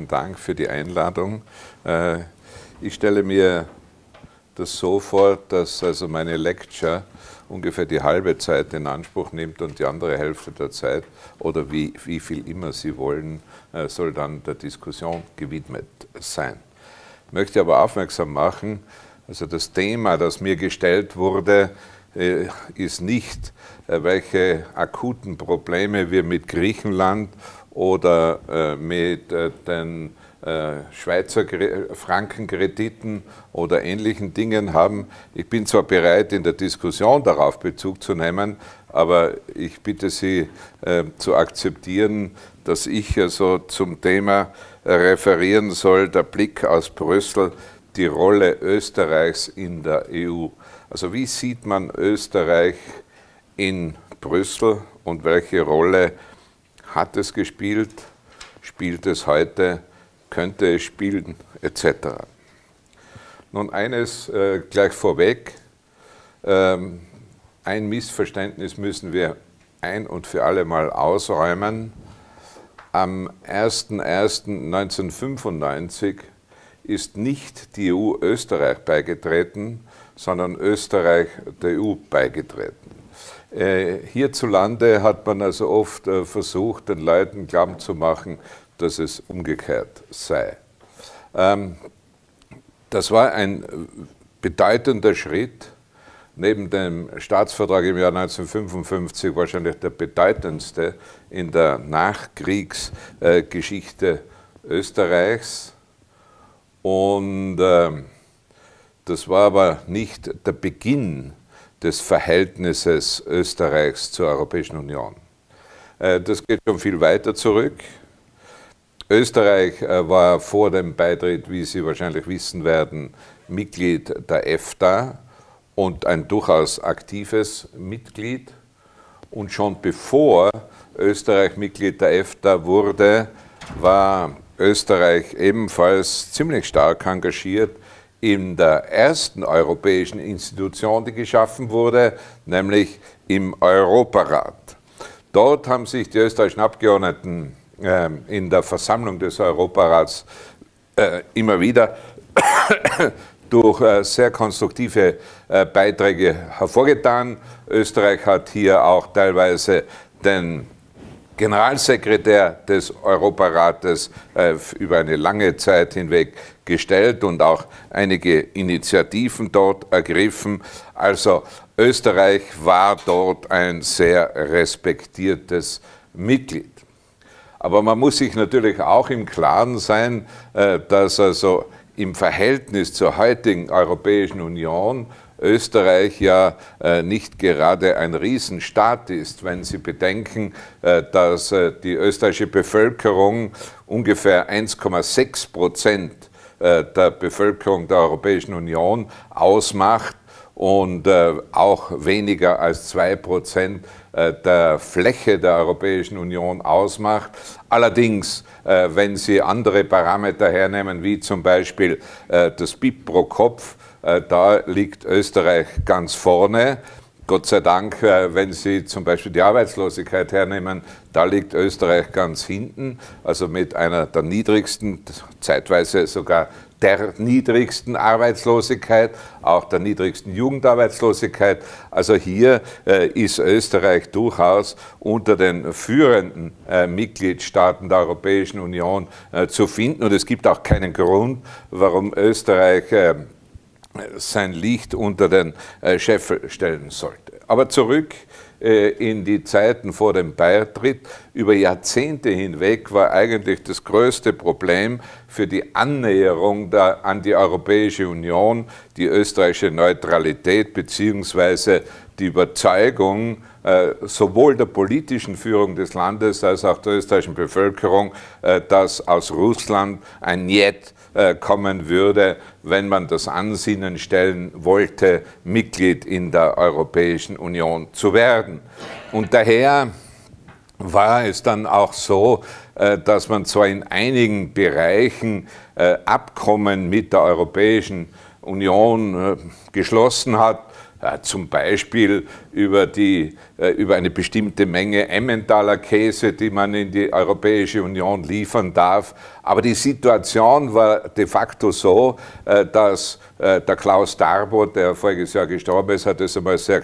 Vielen Dank für die Einladung. Äh, ich stelle mir das so vor, dass also meine Lecture ungefähr die halbe Zeit in Anspruch nimmt und die andere Hälfte der Zeit oder wie, wie viel immer Sie wollen, äh, soll dann der Diskussion gewidmet sein. Ich möchte aber aufmerksam machen, also das Thema, das mir gestellt wurde, äh, ist nicht, welche akuten Probleme wir mit Griechenland oder äh, mit äh, den äh, Schweizer Frankenkrediten oder ähnlichen Dingen haben. Ich bin zwar bereit, in der Diskussion darauf Bezug zu nehmen, aber ich bitte Sie äh, zu akzeptieren, dass ich also zum Thema äh, referieren soll, der Blick aus Brüssel, die Rolle Österreichs in der EU. Also wie sieht man Österreich in Brüssel und welche Rolle hat es gespielt, spielt es heute, könnte es spielen, etc. Nun eines äh, gleich vorweg, ähm, ein Missverständnis müssen wir ein und für alle Mal ausräumen. Am 01.01.1995 ist nicht die EU Österreich beigetreten, sondern Österreich der EU beigetreten. Äh, hierzulande hat man also oft äh, versucht, den Leuten klamm zu machen, dass es umgekehrt sei. Ähm, das war ein bedeutender Schritt, neben dem Staatsvertrag im Jahr 1955 wahrscheinlich der bedeutendste in der Nachkriegsgeschichte äh, Österreichs. Und ähm, das war aber nicht der Beginn des Verhältnisses Österreichs zur Europäischen Union. Äh, das geht schon viel weiter zurück. Österreich äh, war vor dem Beitritt, wie Sie wahrscheinlich wissen werden, Mitglied der EFTA und ein durchaus aktives Mitglied. Und schon bevor Österreich Mitglied der EFTA wurde, war Österreich ebenfalls ziemlich stark engagiert in der ersten europäischen Institution, die geschaffen wurde, nämlich im Europarat. Dort haben sich die österreichischen Abgeordneten äh, in der Versammlung des Europarats äh, immer wieder durch äh, sehr konstruktive äh, Beiträge hervorgetan. Österreich hat hier auch teilweise den Generalsekretär des Europarates äh, über eine lange Zeit hinweg gestellt und auch einige Initiativen dort ergriffen. Also Österreich war dort ein sehr respektiertes Mitglied. Aber man muss sich natürlich auch im Klaren sein, äh, dass also im Verhältnis zur heutigen Europäischen Union Österreich ja äh, nicht gerade ein Riesenstaat ist, wenn Sie bedenken, äh, dass die österreichische Bevölkerung ungefähr 1,6 Prozent äh, der Bevölkerung der Europäischen Union ausmacht und äh, auch weniger als 2% äh, der Fläche der Europäischen Union ausmacht. Allerdings, wenn Sie andere Parameter hernehmen, wie zum Beispiel das BIP pro Kopf, da liegt Österreich ganz vorne. Gott sei Dank, wenn Sie zum Beispiel die Arbeitslosigkeit hernehmen, da liegt Österreich ganz hinten, also mit einer der niedrigsten, zeitweise sogar der niedrigsten Arbeitslosigkeit, auch der niedrigsten Jugendarbeitslosigkeit. Also hier äh, ist Österreich durchaus unter den führenden äh, Mitgliedstaaten der Europäischen Union äh, zu finden. Und es gibt auch keinen Grund, warum Österreich äh, sein Licht unter den äh, Scheffel stellen sollte. Aber zurück äh, in die Zeiten vor dem Beitritt. Über Jahrzehnte hinweg war eigentlich das größte Problem für die Annäherung der, an die Europäische Union die österreichische Neutralität beziehungsweise die Überzeugung, äh, sowohl der politischen Führung des Landes als auch der österreichischen Bevölkerung, äh, dass aus Russland ein Jet äh, kommen würde, wenn man das Ansinnen stellen wollte, Mitglied in der Europäischen Union zu werden. Und daher war es dann auch so, dass man zwar in einigen Bereichen Abkommen mit der Europäischen Union geschlossen hat, äh, zum Beispiel über, die, äh, über eine bestimmte Menge Emmentaler Käse, die man in die Europäische Union liefern darf. Aber die Situation war de facto so, äh, dass der Klaus Darbo, der voriges Jahr gestorben ist, hat es einmal sehr,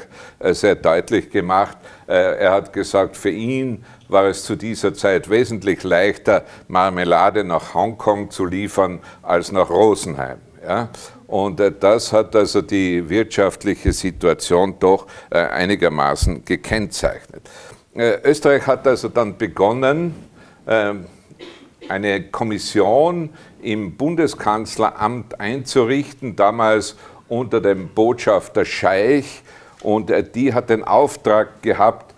sehr deutlich gemacht. Er hat gesagt, für ihn war es zu dieser Zeit wesentlich leichter, Marmelade nach Hongkong zu liefern als nach Rosenheim. Ja? Und äh, das hat also die wirtschaftliche Situation doch äh, einigermaßen gekennzeichnet. Äh, Österreich hat also dann begonnen, ähm, eine Kommission im Bundeskanzleramt einzurichten, damals unter dem Botschafter Scheich. Und die hat den Auftrag gehabt,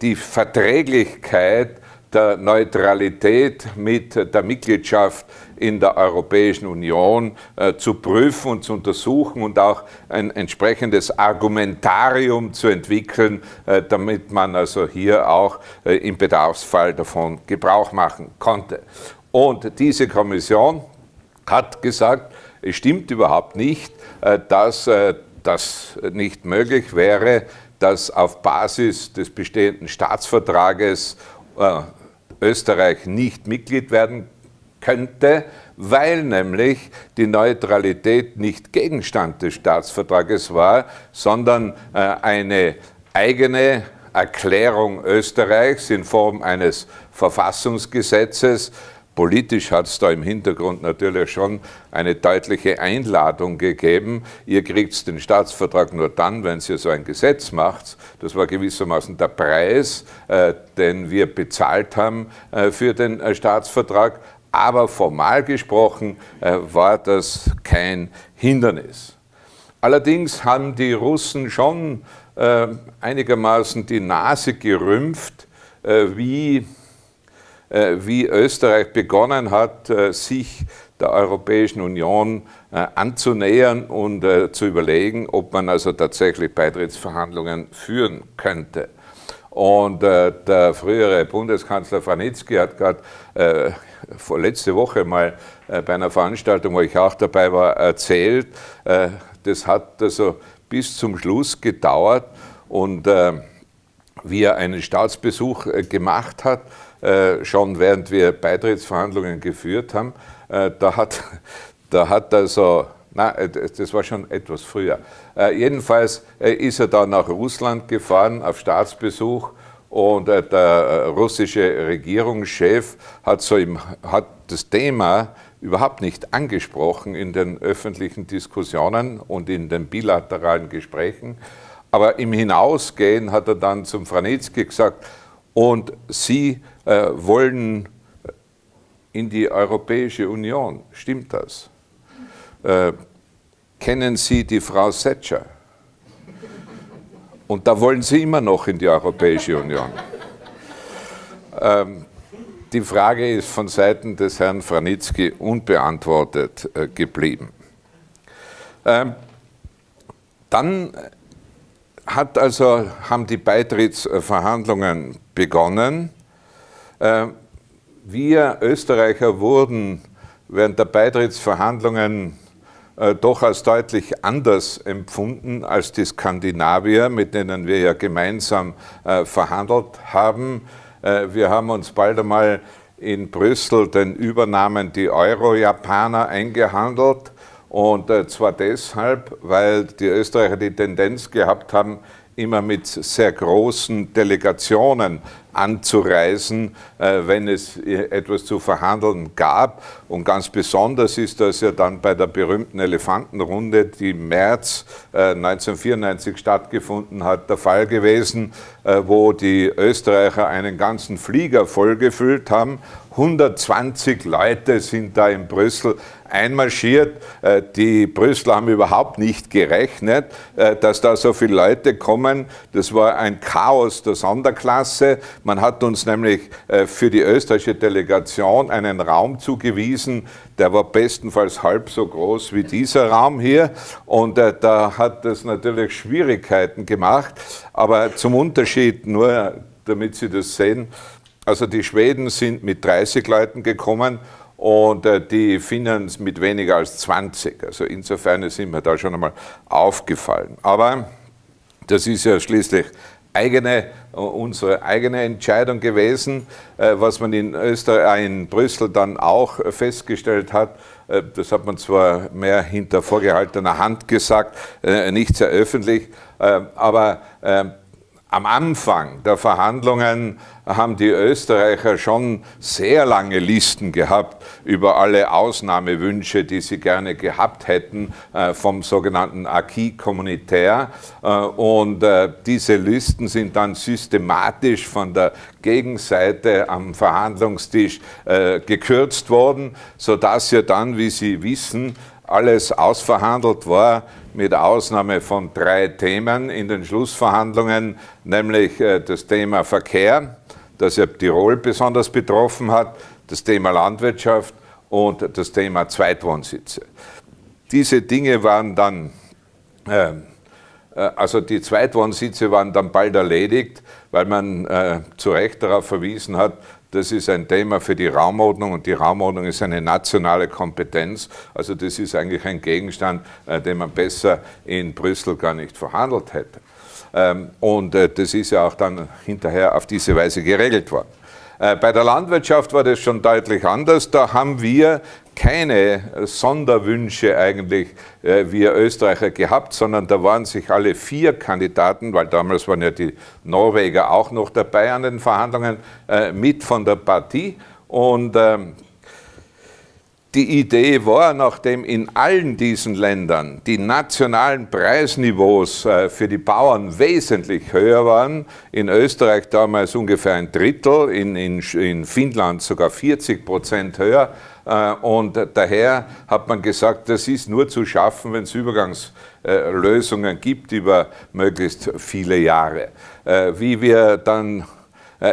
die Verträglichkeit der Neutralität mit der Mitgliedschaft in der Europäischen Union äh, zu prüfen und zu untersuchen und auch ein entsprechendes Argumentarium zu entwickeln, äh, damit man also hier auch äh, im Bedarfsfall davon Gebrauch machen konnte. Und diese Kommission hat gesagt, es stimmt überhaupt nicht, äh, dass äh, das nicht möglich wäre, dass auf Basis des bestehenden Staatsvertrages äh, Österreich nicht Mitglied werden könnte, weil nämlich die Neutralität nicht Gegenstand des Staatsvertrages war, sondern äh, eine eigene Erklärung Österreichs in Form eines Verfassungsgesetzes. Politisch hat es da im Hintergrund natürlich schon eine deutliche Einladung gegeben. Ihr kriegt den Staatsvertrag nur dann, wenn ihr so ein Gesetz macht. Das war gewissermaßen der Preis, äh, den wir bezahlt haben äh, für den äh, Staatsvertrag aber formal gesprochen äh, war das kein Hindernis. Allerdings haben die Russen schon äh, einigermaßen die Nase gerümpft, äh, wie, äh, wie Österreich begonnen hat, äh, sich der Europäischen Union äh, anzunähern und zu überlegen, ob man also tatsächlich Beitrittsverhandlungen führen könnte. Und äh, der frühere Bundeskanzler Franitzky hat gerade äh, letzte Woche mal äh, bei einer Veranstaltung, wo ich auch dabei war, erzählt, äh, das hat also bis zum Schluss gedauert und äh, wie er einen Staatsbesuch äh, gemacht hat, äh, schon während wir Beitrittsverhandlungen geführt haben, da hat, da hat also Nein, äh, das war schon etwas früher. Äh, jedenfalls äh, ist er dann nach Russland gefahren auf Staatsbesuch und äh, der russische Regierungschef hat, so im, hat das Thema überhaupt nicht angesprochen in den öffentlichen Diskussionen und in den bilateralen Gesprächen. Aber im Hinausgehen hat er dann zum Franitzky gesagt, und Sie äh, wollen in die Europäische Union, stimmt das? Äh, kennen Sie die Frau Thatcher? Und da wollen Sie immer noch in die Europäische Union. Ähm, die Frage ist von Seiten des Herrn Franitzky unbeantwortet äh, geblieben. Ähm, dann hat also, haben die Beitrittsverhandlungen begonnen. Äh, wir Österreicher wurden während der Beitrittsverhandlungen äh, doch als deutlich anders empfunden als die Skandinavier, mit denen wir ja gemeinsam äh, verhandelt haben. Äh, wir haben uns bald einmal in Brüssel den Übernamen die Euro-Japaner eingehandelt. Und äh, zwar deshalb, weil die Österreicher die Tendenz gehabt haben, immer mit sehr großen Delegationen anzureisen, äh, wenn es etwas zu verhandeln gab. Und ganz besonders ist das ja dann bei der berühmten Elefantenrunde, die im März 1994 äh, stattgefunden hat, der Fall gewesen, äh, wo die Österreicher einen ganzen Flieger vollgefüllt haben 120 Leute sind da in Brüssel einmarschiert. Äh, die Brüsseler haben überhaupt nicht gerechnet, äh, dass da so viele Leute kommen. Das war ein Chaos der Sonderklasse. Man hat uns nämlich äh, für die österreichische Delegation einen Raum zugewiesen, der war bestenfalls halb so groß wie dieser Raum hier. Und da hat es natürlich Schwierigkeiten gemacht. Aber zum Unterschied, nur damit Sie das sehen, also die Schweden sind mit 30 Leuten gekommen und äh, die Finnen mit weniger als 20. Also insofern sind mir da schon einmal aufgefallen. Aber das ist ja schließlich eigene, äh, unsere eigene Entscheidung gewesen, äh, was man in Österreich, in Brüssel dann auch festgestellt hat. Das hat man zwar mehr hinter vorgehaltener Hand gesagt, nicht sehr öffentlich, aber ähm, am Anfang der Verhandlungen haben die Österreicher schon sehr lange Listen gehabt über alle Ausnahmewünsche, die sie gerne gehabt hätten äh, vom sogenannten Acquis communautaire. Äh, und äh, diese Listen sind dann systematisch von der Gegenseite am Verhandlungstisch gekürzt worden, sodass ja dann, wie Sie wissen, alles ausverhandelt war mit Ausnahme von drei Themen in den Schlussverhandlungen, nämlich äh, das Thema Verkehr, das ja Tirol besonders betroffen hat, das Thema Landwirtschaft und das Thema Zweitwohnsitze. Diese Dinge waren dann, ähm, äh, also die Zweitwohnsitze waren dann bald erledigt, weil man äh, zu Recht darauf verwiesen hat, das ist ein Thema für die Raumordnung und die Raumordnung ist eine nationale Kompetenz. Also das ist eigentlich ein Gegenstand, äh, den man besser in Brüssel gar nicht verhandelt hätte. Ähm, und äh, das ist ja auch dann hinterher auf diese Weise geregelt worden. Äh, bei der Landwirtschaft war das schon deutlich anders. Da haben wir keine Sonderwünsche eigentlich äh, wir Österreicher gehabt, sondern da waren sich alle vier Kandidaten, weil damals waren ja die Norweger auch noch dabei an den Verhandlungen, äh, mit von der Partie. Und ähm, die Idee war, nachdem in allen diesen Ländern die nationalen Preisniveaus äh, für die Bauern wesentlich höher waren, in Österreich damals ungefähr ein Drittel, in, in, in Finnland sogar 40 Prozent höher, äh, und daher hat man gesagt, das ist nur zu schaffen, wenn es Übergangslösungen gibt über möglichst viele Jahre. Äh, wie wir dann,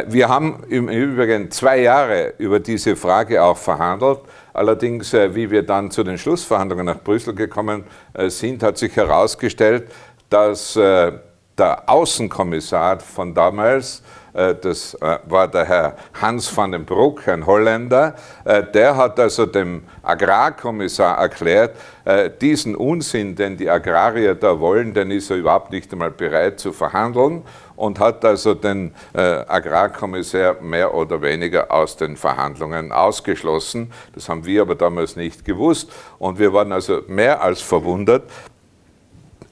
wir haben im Übrigen zwei Jahre über diese Frage auch verhandelt. Allerdings, äh, wie wir dann zu den Schlussverhandlungen nach Brüssel gekommen äh, sind, hat sich herausgestellt, dass äh, der Außenkommissar von damals, das war der Herr Hans van den Broek, ein Holländer, der hat also dem Agrarkommissar erklärt, diesen Unsinn, den die Agrarier da wollen, den ist er überhaupt nicht einmal bereit zu verhandeln und hat also den äh, Agrarkommissär mehr oder weniger aus den Verhandlungen ausgeschlossen. Das haben wir aber damals nicht gewusst und wir waren also mehr als verwundert,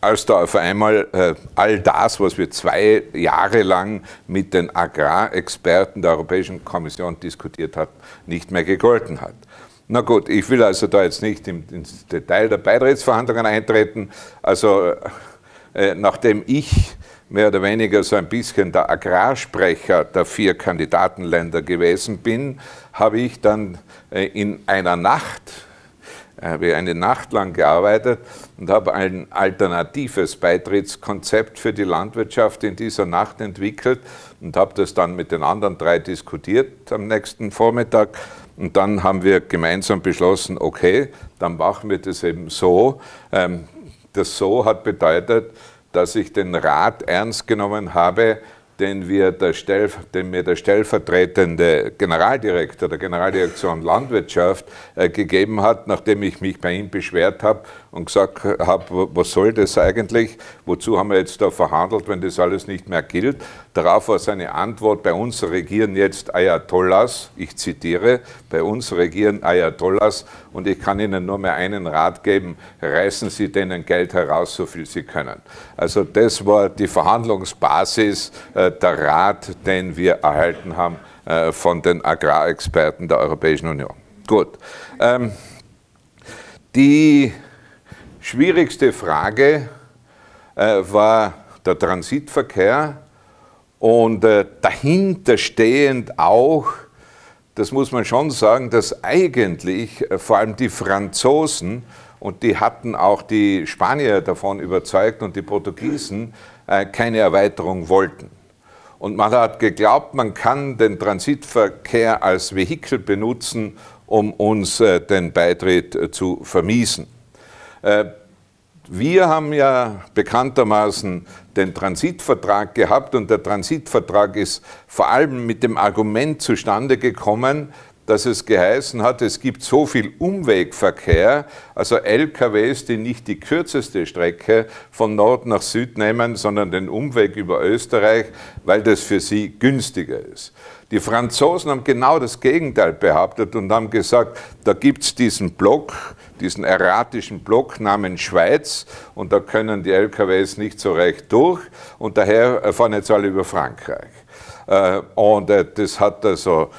als da auf einmal äh, all das, was wir zwei Jahre lang mit den Agrarexperten der Europäischen Kommission diskutiert hatten, nicht mehr gegolten hat. Na gut, ich will also da jetzt nicht ins Detail der Beitrittsverhandlungen eintreten. Also äh, nachdem ich mehr oder weniger so ein bisschen der Agrarsprecher der vier Kandidatenländer gewesen bin, habe ich dann äh, in einer Nacht, äh, habe eine Nacht lang gearbeitet und habe ein alternatives Beitrittskonzept für die Landwirtschaft in dieser Nacht entwickelt und habe das dann mit den anderen drei diskutiert am nächsten Vormittag. Und dann haben wir gemeinsam beschlossen, okay, dann machen wir das eben so. Ähm, das so hat bedeutet, dass ich den Rat ernst genommen habe, den, den, mir der stellvertretende Generaldirektor der Generaldirektion Landwirtschaft äh, gegeben hat, nachdem ich mich bei ihm beschwert habe und gesagt habe, was soll das eigentlich, wozu haben wir jetzt da verhandelt, wenn das alles nicht mehr gilt. Darauf war seine Antwort, bei uns regieren jetzt Ayatollahs, ich zitiere, bei uns regieren Ayatollahs und ich kann Ihnen nur mehr einen Rat geben, reißen Sie denen Geld heraus, so viel Sie können. Also das war die Verhandlungsbasis, äh, der Rat, den wir erhalten haben äh, von den Agrarexperten der Europäischen Union. Gut. Ähm, die Schwierigste Frage äh, war der Transitverkehr und äh, dahinterstehend auch, das muss man schon sagen, dass eigentlich äh, vor allem die Franzosen und die hatten auch die Spanier davon überzeugt und die Portugiesen äh, keine Erweiterung wollten. Und man hat geglaubt, man kann den Transitverkehr als Vehikel benutzen, um uns äh, den Beitritt äh, zu vermiesen. Äh, wir haben ja bekanntermaßen den Transitvertrag gehabt und der Transitvertrag ist vor allem mit dem Argument zustande gekommen, dass es geheißen hat, es gibt so viel Umwegverkehr, also LKWs, die nicht die kürzeste Strecke von Nord nach Süd nehmen, sondern den Umweg über Österreich, weil das für sie günstiger ist. Die Franzosen haben genau das Gegenteil behauptet und haben gesagt, da gibt es diesen Block, diesen erratischen Block namens Schweiz und da können die LKWs nicht so recht durch und daher äh, fahren jetzt alle über Frankreich. Äh, und äh, das hat also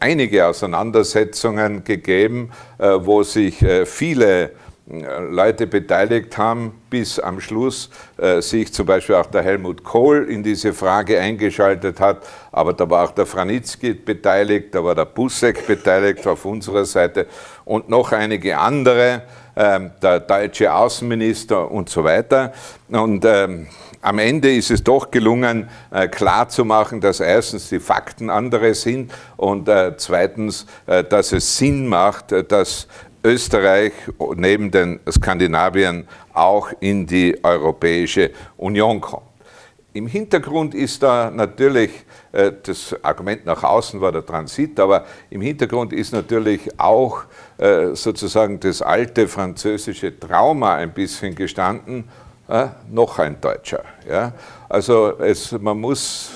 einige Auseinandersetzungen gegeben, wo sich viele äh, Leute beteiligt haben, bis am Schluss äh, sich zum Beispiel auch der Helmut Kohl in diese Frage eingeschaltet hat, aber da war auch der Franitzky beteiligt, da war der Busek beteiligt auf unserer Seite und noch einige andere, äh, der deutsche Außenminister und so weiter. Und ähm, am Ende ist es doch gelungen, äh, klarzumachen, dass erstens die Fakten andere sind und äh, zweitens, dass es Sinn macht, dass Österreich neben den Skandinaviern auch in die Europäische Union kommt. Im Hintergrund ist da natürlich, äh, das Argument nach außen war der Transit, aber im Hintergrund ist natürlich auch äh, sozusagen das alte französische Trauma ein bisschen gestanden, äh, noch ein Deutscher. Also es, man muss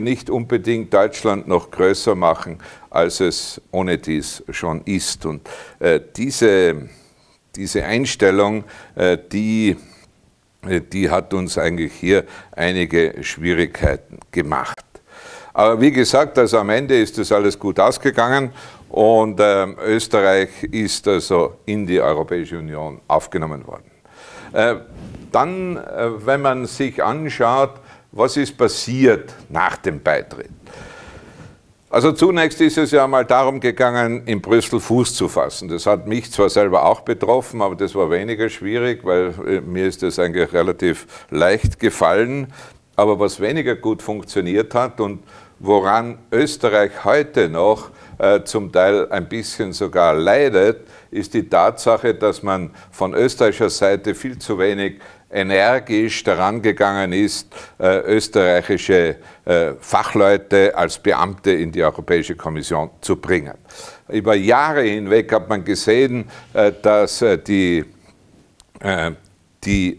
nicht unbedingt Deutschland noch größer machen, als es ohne dies schon ist. Und äh, diese, diese Einstellung, äh, die, äh, die hat uns eigentlich hier einige Schwierigkeiten gemacht. Aber wie gesagt, also am Ende ist das alles gut ausgegangen und äh, Österreich ist also in die Europäische Union aufgenommen worden. Äh, dann, äh, wenn man sich anschaut, was ist passiert nach dem Beitritt? Also zunächst ist es ja mal darum gegangen, in Brüssel Fuß zu fassen. Das hat mich zwar selber auch betroffen, aber das war weniger schwierig, weil äh, mir ist das eigentlich relativ leicht gefallen. Aber was weniger gut funktioniert hat und woran Österreich heute noch äh, zum Teil ein bisschen sogar leidet, ist die Tatsache, dass man von österreichischer Seite viel zu wenig energisch daran gegangen ist, äh, österreichische äh, Fachleute als Beamte in die Europäische Kommission zu bringen. Über Jahre hinweg hat man gesehen, äh, dass äh, die, äh, die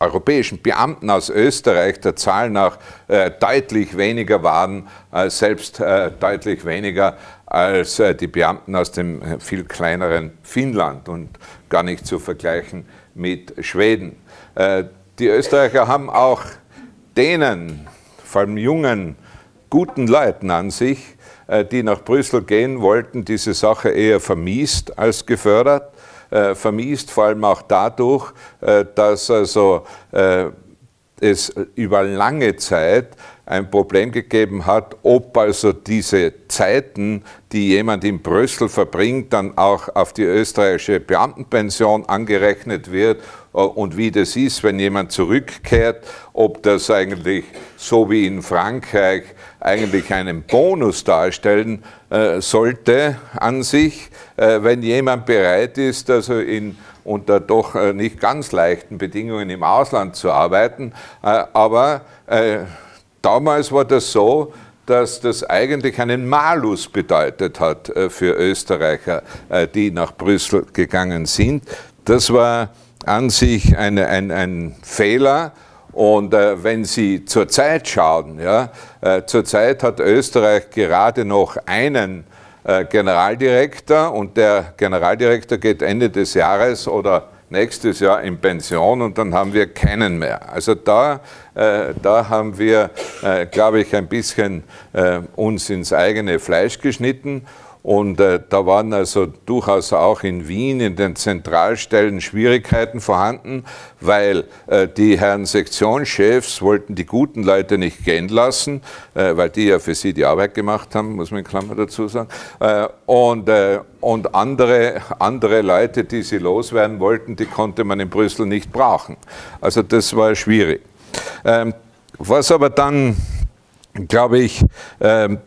europäischen Beamten aus Österreich der Zahl nach äh, deutlich weniger waren, selbst deutlich weniger als die Beamten aus dem viel kleineren Finnland und gar nicht zu vergleichen mit Schweden. Äh, die Österreicher haben auch denen, vor allem jungen, guten Leuten an sich, äh, die nach Brüssel gehen wollten, diese Sache eher vermiest als gefördert. Äh, vermiest vor allem auch dadurch, dass also es über lange Zeit ein Problem gegeben hat, ob also diese Zeiten, die jemand in Brüssel verbringt, dann auch auf die österreichische Beamtenpension angerechnet wird äh, und wie das ist, wenn jemand zurückkehrt, ob das eigentlich so wie in Frankreich eigentlich einen Bonus darstellen äh, sollte an sich, äh, wenn jemand bereit ist, also in unter doch äh, nicht ganz leichten Bedingungen im Ausland zu arbeiten. Äh, aber äh, damals war das so, dass das eigentlich einen Malus bedeutet hat für Österreicher, die nach Brüssel gegangen sind. Das war an sich ein, ein, ein Fehler. Und äh, wenn Sie zur Zeit schauen, ja, äh, zurzeit hat Österreich gerade noch einen äh, Generaldirektor und der Generaldirektor geht Ende des Jahres oder nächstes Jahr in Pension und dann haben wir keinen mehr. Also da, äh, da haben wir, äh, glaube ich, ein bisschen äh, uns ins eigene Fleisch geschnitten und äh, da waren also durchaus auch in Wien in den Zentralstellen Schwierigkeiten vorhanden, weil äh, die Herren Sektionschefs wollten die guten Leute nicht gehen lassen, äh, weil die ja für sie die Arbeit gemacht haben, muss man in Klammer dazu sagen. Äh, und äh, und andere, andere Leute, die sie loswerden wollten, die konnte man in Brüssel nicht brauchen. Also das war schwierig. Ähm, was aber dann, glaube ich, ähm,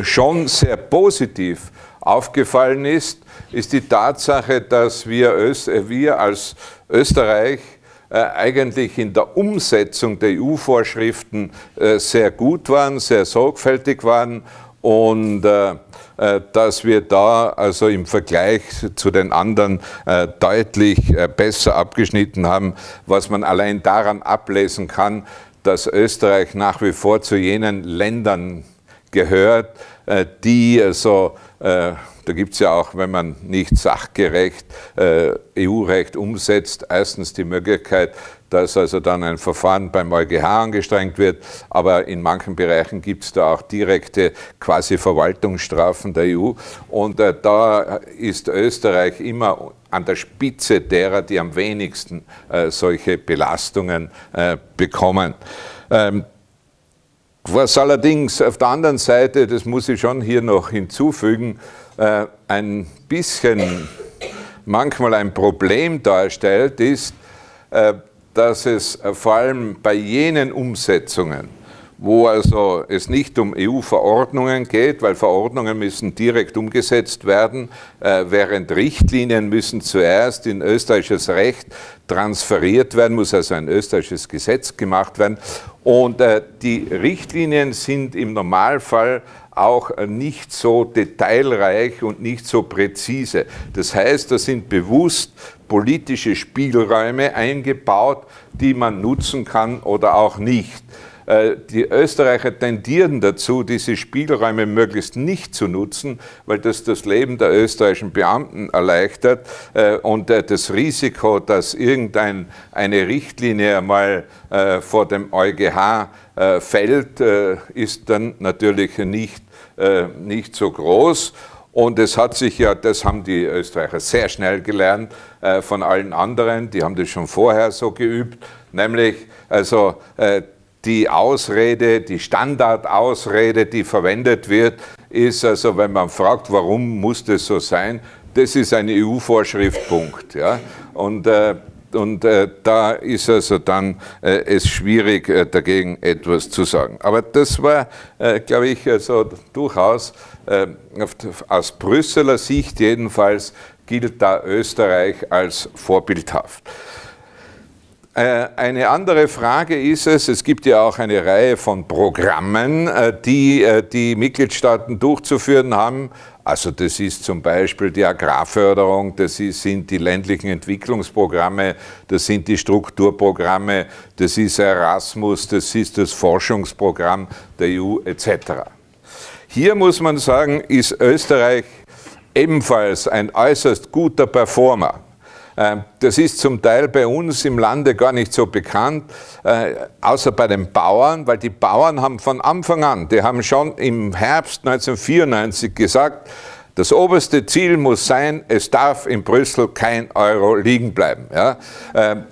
schon sehr positiv aufgefallen ist, ist die Tatsache, dass wir, Öst, äh, wir als Österreich äh, eigentlich in der Umsetzung der EU-Vorschriften äh, sehr gut waren, sehr sorgfältig waren und dass wir da also im Vergleich zu den anderen deutlich besser abgeschnitten haben, was man allein daran ablesen kann, dass Österreich nach wie vor zu jenen Ländern gehört, äh, die so, also, äh, da gibt es ja auch, wenn man nicht sachgerecht äh, EU-Recht umsetzt, erstens die Möglichkeit, dass also dann ein Verfahren beim EuGH angestrengt wird, aber in manchen Bereichen gibt es da auch direkte quasi Verwaltungsstrafen der EU und äh, da ist Österreich immer an der Spitze derer, die am wenigsten äh, solche Belastungen bekommen. Ähm, was allerdings auf der anderen Seite, das muss ich schon hier noch hinzufügen, äh, ein bisschen manchmal ein Problem darstellt, ist, äh, dass es vor allem bei jenen Umsetzungen, wo also es nicht um EU-Verordnungen geht, weil Verordnungen müssen direkt umgesetzt werden, äh, während Richtlinien müssen zuerst in österreichisches Recht transferiert werden, muss also ein österreichisches Gesetz gemacht werden. Und äh, die Richtlinien sind im Normalfall auch nicht so detailreich und nicht so präzise. Das heißt, da sind bewusst politische Spielräume eingebaut, die man nutzen kann oder auch nicht. Äh, die Österreicher tendieren dazu, diese Spielräume möglichst nicht zu nutzen, weil das das Leben der österreichischen Beamten erleichtert äh, und äh, das Risiko, dass irgendeine Richtlinie einmal vor dem EuGH fällt, ist dann natürlich nicht, nicht so groß. Und es hat sich ja, das haben die Österreicher sehr schnell gelernt von allen anderen, die haben das schon vorher so geübt, nämlich also äh, die Ausrede, die Standardausrede, die verwendet wird, ist also, wenn man fragt, warum muss das so sein, das ist ein EU-Vorschriftpunkt. Ja? Und, äh, und äh, da ist also dann äh, es schwierig, äh, dagegen etwas zu sagen. Aber das war, äh, glaube ich, also durchaus äh, aus Brüsseler Sicht jedenfalls gilt da Österreich als vorbildhaft. Äh, eine andere Frage ist es, es gibt ja auch eine Reihe von Programmen, äh, die äh, die Mitgliedstaaten durchzuführen haben. Also das ist zum Beispiel die Agrarförderung, das sind die ländlichen Entwicklungsprogramme, das sind die Strukturprogramme, das ist Erasmus, das ist das Forschungsprogramm der EU etc. Hier muss man sagen, ist Österreich ebenfalls ein äußerst guter Performer. Ähm, das ist zum Teil bei uns im Lande gar nicht so bekannt, äh, außer bei den Bauern, weil die Bauern haben von Anfang an, die haben schon im Herbst 1994 gesagt, das oberste Ziel muss sein, es darf in Brüssel kein Euro liegen bleiben. Ja? Ähm,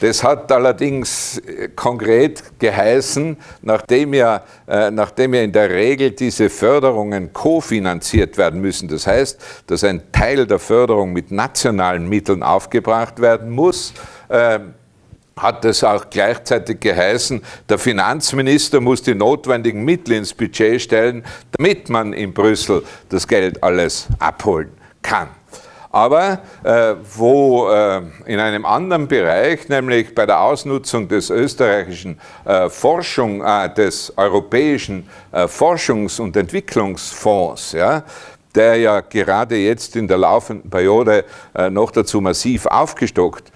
das hat allerdings äh, konkret geheißen, nachdem ja, äh, nachdem ja in der Regel diese Förderungen kofinanziert werden müssen, das heißt, dass ein Teil der Förderung mit nationalen Mitteln aufgebracht werden muss, äh, hat es auch gleichzeitig geheißen, der Finanzminister muss die notwendigen Mittel ins Budget stellen, damit man in Brüssel das Geld alles abholen kann aber äh, wo äh, in einem anderen Bereich, nämlich bei der Ausnutzung des österreichischen äh, Forschung, äh, des europäischen äh, Forschungs- und Entwicklungsfonds, ja, der ja gerade jetzt in der laufenden Periode äh, noch dazu massiv aufgestockt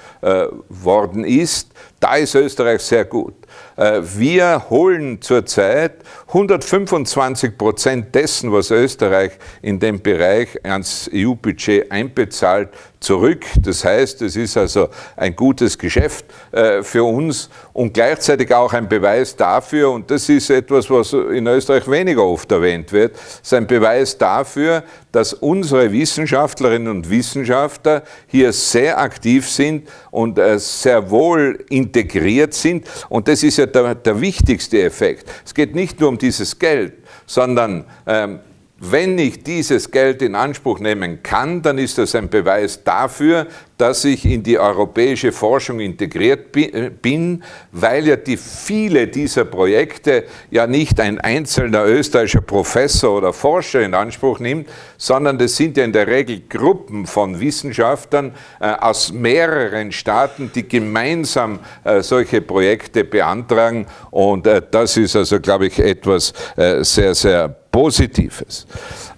worden ist, da ist Österreich sehr gut. Äh, wir holen zurzeit 125 Prozent dessen, was Österreich in dem Bereich ans EU-Budget einbezahlt, zurück. Das heißt, es ist also ein gutes Geschäft äh, für uns und gleichzeitig auch ein Beweis dafür, und das ist etwas, was in Österreich weniger oft erwähnt wird, ist ein Beweis dafür, dass unsere Wissenschaftlerinnen und Wissenschaftler hier sehr aktiv sind und äh, sehr wohl integriert sind. Und das ist ja der, der wichtigste Effekt. Es geht nicht nur um dieses Geld, sondern ähm, wenn ich dieses Geld in Anspruch nehmen kann, dann ist das ein Beweis dafür, dass ich in die europäische Forschung integriert äh, bin, weil ja die viele dieser Projekte ja nicht ein einzelner österreichischer Professor oder Forscher in Anspruch nimmt, sondern das sind ja in der Regel Gruppen von Wissenschaftlern äh, aus mehreren Staaten, die gemeinsam äh, solche Projekte beantragen. Und das ist also, glaube ich, etwas sehr, sehr Positives.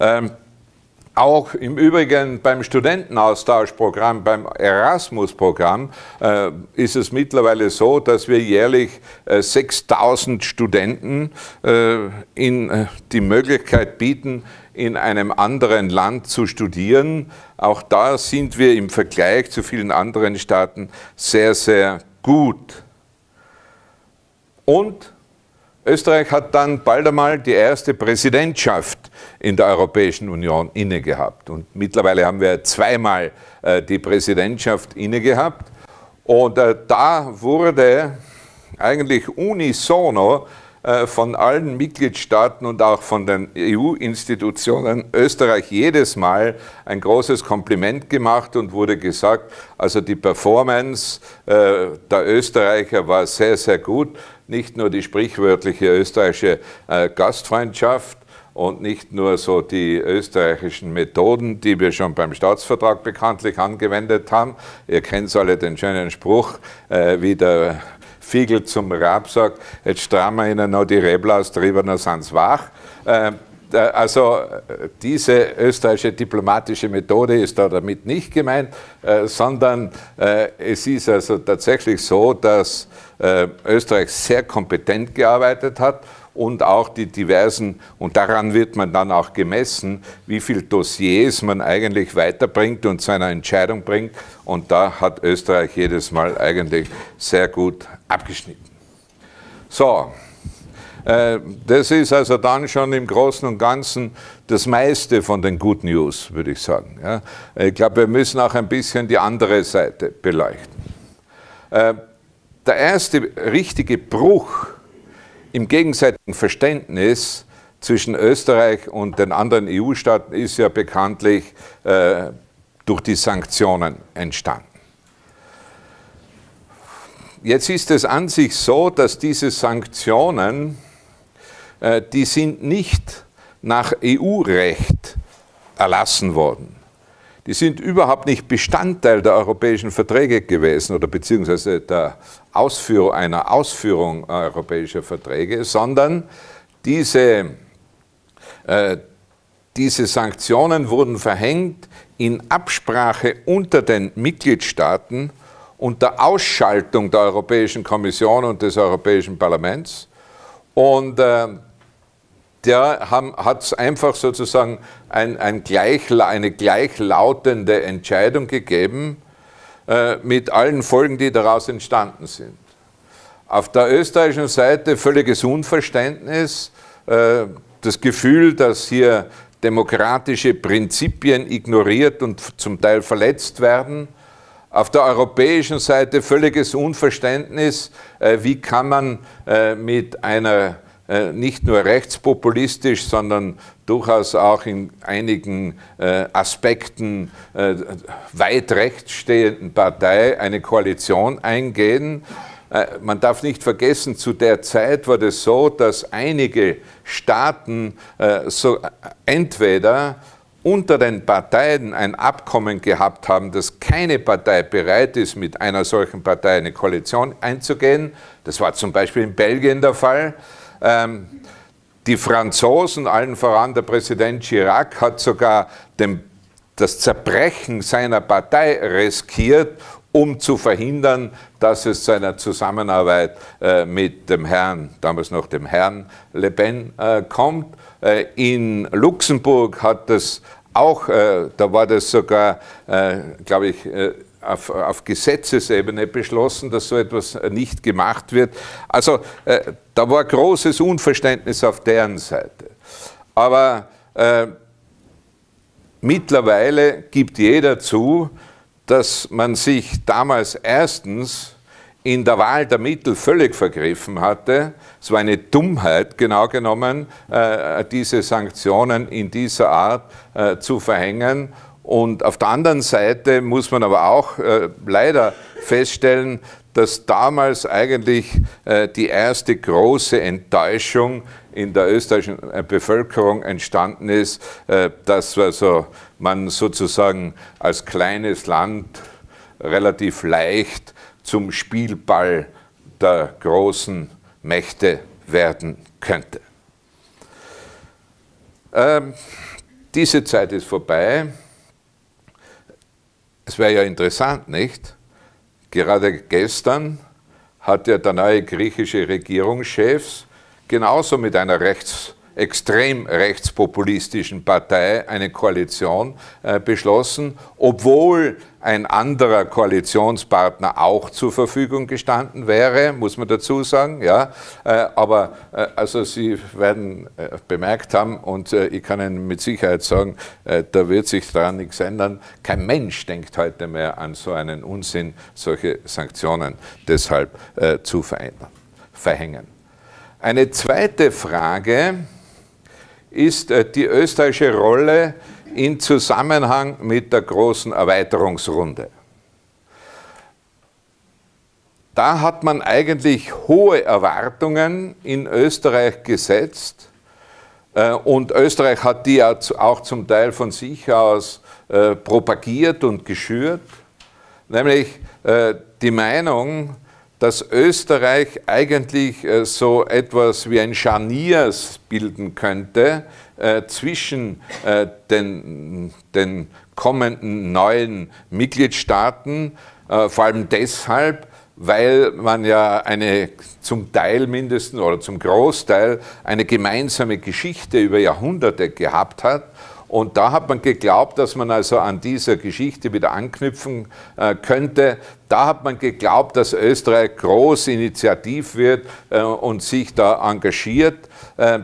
Ähm, auch im Übrigen beim Studentenaustauschprogramm, beim Erasmus-Programm äh, ist es mittlerweile so, dass wir jährlich äh, 6000 Studenten äh, in, äh, die Möglichkeit bieten, in einem anderen Land zu studieren. Auch da sind wir im Vergleich zu vielen anderen Staaten sehr, sehr gut. Und Österreich hat dann bald einmal die erste Präsidentschaft in der Europäischen Union inne gehabt. Und mittlerweile haben wir zweimal äh, die Präsidentschaft inne gehabt. Und äh, da wurde eigentlich unisono äh, von allen Mitgliedstaaten und auch von den EU-Institutionen Österreich jedes Mal ein großes Kompliment gemacht und wurde gesagt, also die Performance äh, der Österreicher war sehr, sehr gut. Nicht nur die sprichwörtliche österreichische äh, Gastfreundschaft, und nicht nur so die österreichischen Methoden, die wir schon beim Staatsvertrag bekanntlich angewendet haben. Ihr kennt alle den schönen Spruch, wie der Fiegel zum Raab sagt, jetzt strahmen wir ihnen noch die drüber, dann sind sie Wach. Ähm, also diese österreichische diplomatische Methode ist da damit nicht gemeint, äh, sondern äh, es ist also tatsächlich so, dass äh, Österreich sehr kompetent gearbeitet hat und auch die diversen, und daran wird man dann auch gemessen, wie viele Dossiers man eigentlich weiterbringt und zu einer Entscheidung bringt. Und da hat Österreich jedes Mal eigentlich sehr gut abgeschnitten. So, äh, das ist also dann schon im Großen und Ganzen das meiste von den Good News, würde ich sagen. Ich glaube, wir müssen auch ein bisschen die andere Seite beleuchten. Äh, der erste richtige Bruch im gegenseitigen Verständnis zwischen Österreich und den anderen EU-Staaten ist ja bekanntlich äh, durch die Sanktionen entstanden. Jetzt ist es an sich so, dass diese Sanktionen, äh, die sind nicht nach EU-Recht erlassen worden, die sind überhaupt nicht Bestandteil der europäischen Verträge gewesen oder beziehungsweise der Ausführung, einer Ausführung äh, europäischer Verträge, sondern diese, äh, diese Sanktionen wurden verhängt in Absprache unter den Mitgliedstaaten unter Ausschaltung der Europäischen Kommission und des Europäischen Parlaments. Und äh, der hat einfach sozusagen ein, ein gleich, eine gleichlautende Entscheidung gegeben äh, mit allen Folgen, die daraus entstanden sind. Auf der österreichischen Seite völliges Unverständnis, äh, das Gefühl, dass hier demokratische Prinzipien ignoriert und zum Teil verletzt werden. Auf der europäischen Seite völliges Unverständnis, äh, wie kann man äh, mit einer äh, nicht nur rechtspopulistisch, sondern durchaus auch in einigen äh, Aspekten äh, weit rechts stehenden Partei eine Koalition eingehen. Man darf nicht vergessen, zu der Zeit war es so, dass einige Staaten so entweder unter den Parteien ein Abkommen gehabt haben, dass keine Partei bereit ist, mit einer solchen Partei eine Koalition einzugehen. Das war zum Beispiel in Belgien der Fall ähm, die Franzosen, allen voran der Präsident Chirac, hat sogar dem, das Zerbrechen seiner Partei riskiert, um zu verhindern, dass es zu einer Zusammenarbeit äh, mit dem Herrn, damals noch dem Herrn Le Pen, äh, kommt. Äh, in Luxemburg hat das auch, äh, da war das sogar, äh, glaube ich, äh, auf, auf Gesetzesebene beschlossen, dass so etwas nicht gemacht wird. Also äh, da war großes Unverständnis auf deren Seite. Aber äh, mittlerweile gibt jeder zu, dass man sich damals erstens in der Wahl der Mittel völlig vergriffen hatte. Es war eine Dummheit, genau genommen, äh, diese Sanktionen in dieser Art äh, zu verhängen und auf der anderen Seite muss man aber auch äh, leider feststellen, dass damals eigentlich äh, die erste große Enttäuschung in der österreichischen äh, Bevölkerung entstanden ist, äh, dass also man sozusagen als kleines Land relativ leicht zum Spielball der großen Mächte werden könnte. Ähm, diese Zeit ist vorbei. Es wäre ja interessant, nicht? Gerade gestern hat ja der neue griechische Regierungschef genauso mit einer Rechts- extrem rechtspopulistischen Partei eine Koalition äh, beschlossen, obwohl ein anderer Koalitionspartner auch zur Verfügung gestanden wäre, muss man dazu sagen. Ja, äh, aber äh, also Sie werden bemerkt haben und ich kann Ihnen mit Sicherheit sagen, da wird sich daran nichts ändern. Kein Mensch denkt heute mehr an so einen Unsinn, solche Sanktionen deshalb zu verhängen. Eine zweite Frage, ist äh, die österreichische Rolle in Zusammenhang mit der großen Erweiterungsrunde. Da hat man eigentlich hohe Erwartungen in Österreich gesetzt äh, und Österreich hat die ja auch zum Teil von sich aus äh, propagiert und geschürt, nämlich die Meinung, dass Österreich eigentlich äh, so etwas wie ein Scharnier bilden könnte äh, zwischen äh, den, den kommenden neuen Mitgliedstaaten, vor allem deshalb, weil man ja eine zum Teil mindestens oder zum Großteil eine gemeinsame Geschichte über Jahrhunderte gehabt hat und da hat man geglaubt, dass man also an dieser Geschichte wieder anknüpfen äh, könnte. Da hat man geglaubt, dass Österreich groß initiativ wird äh, und sich da engagiert. Äh,